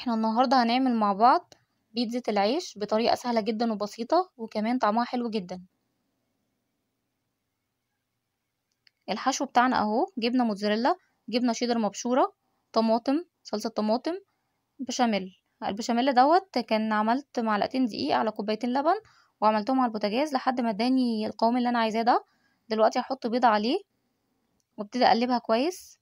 احنا النهاردة هنعمل مع بعض بيتزا العيش بطريقة سهلة جدا وبسيطة وكمان طعمها حلو جدا الحشو بتاعنا اهو جبنة موتزاريلا جبنة شيدر مبشورة طماطم صلصة طماطم بشاميل البشاميل دوت كان عملت معلقتين دقيق على كوبايتين لبن وعملتهم على البوتاجاز لحد ما اداني القوام اللي انا عايزاه ده دلوقتي هحط بيضة عليه وابتدي اقلبها كويس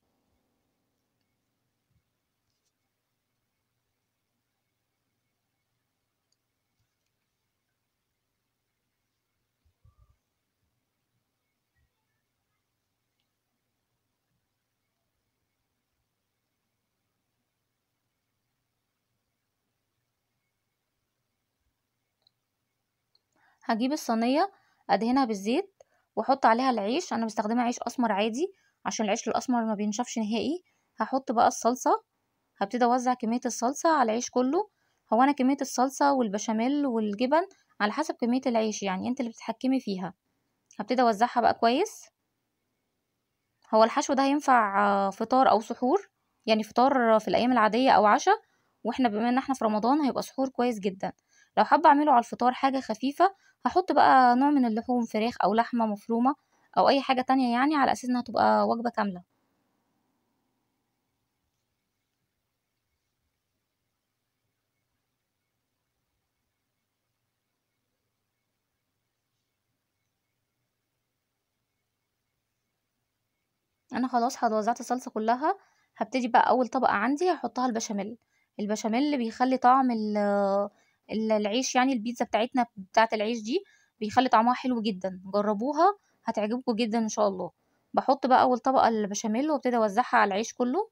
هجيب الصينيه ادهنها بالزيت واحط عليها العيش انا مستخدمه عيش اسمر عادي عشان العيش الاسمر ما بينشفش نهائي هحط بقى الصلصه هبتدي اوزع كميه الصلصه على العيش كله هو انا كميه الصلصه والبشاميل والجبن على حسب كميه العيش يعني انت اللي بتتحكمي فيها هبتدي اوزعها بقى كويس هو الحشو ده هينفع فطار او سحور يعني فطار في الايام العاديه او عشاء واحنا بما ان احنا في رمضان هيبقى سحور كويس جدا لو حابة اعمله على الفطار حاجة خفيفة هحط بقى نوع من اللحوم فراخ او لحمة مفرومة او اي حاجة تانية يعني على اساس انها تبقى وجبة كاملة انا خلاص وزعت الصلصة كلها هبتدي بقى اول طبقة عندي هحطها البشاميل البشاميل بيخلي طعم العيش يعني البيتزا بتاعتنا بتاعة العيش دي بيخلي طعمها حلو جدا جربوها هتعجبكم جدا ان شاء الله بحط بقى اول طبقة البشاميل وابتدي اوزعها على العيش كله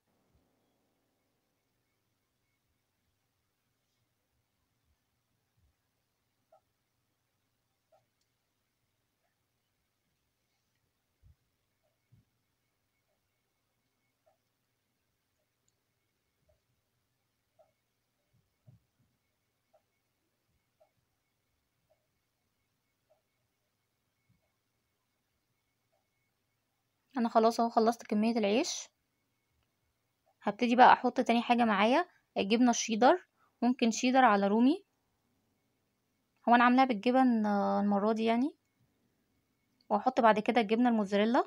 انا خلاص اهو خلصت كمية العيش هبتدي بقى احط تاني حاجة معايا الجبنة الشيدر ممكن شيدر على رومي هو انا عاملاها بالجبن آه، المرة دي يعني واحط بعد كده الجبنة الموزاريلا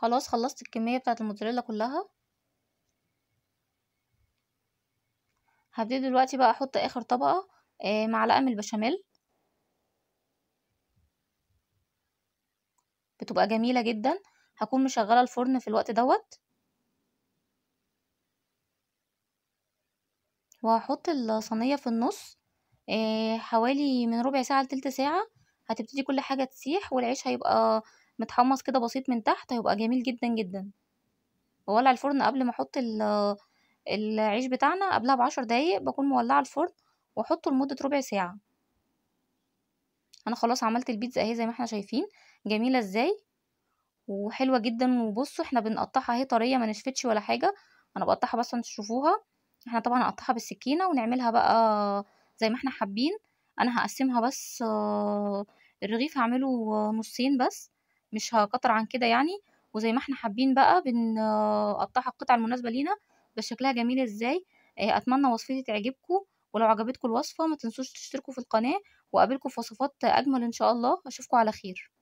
خلاص خلصت الكمية بتاعة الموتزاريلا كلها هبتدي دلوقتي بقى احط اخر طبقة آه، معلقة من البشاميل بتبقى جميلة جدا هكون مشغلة الفرن في الوقت دوت وهحط الصينية في النص آه، حوالي من ربع ساعة لتلت ساعة هتبتدي كل حاجة تسيح والعيش هيبقى متحمص كده بسيط من تحت هيبقى جميل جدا جدا بولع الفرن قبل ما احط العيش بتاعنا قبلها بعشر دقايق بكون مولعه الفرن واحطه لمده ربع ساعه انا خلاص عملت البيتزا اهي زي ما احنا شايفين جميله ازاي وحلوه جدا وبصوا احنا بنقطعها اهي طريه ما نشفتش ولا حاجه انا بقطعها بس عشان تشوفوها احنا طبعا هنقطعها بالسكينه ونعملها بقى زي ما احنا حابين انا هقسمها بس آه، الرغيف هعمله نصين بس مش هكتر عن كده يعني وزي ما احنا حابين بقى بنقطعها القطع المناسبة لينا بس شكلها جميل ازاي آه، اتمنى وصفتي تعجبكم ولو عجبتكم الوصفة ما تنسوش تشتركوا في القناة وقابلكم في وصفات اجمل ان شاء الله اشوفكم على خير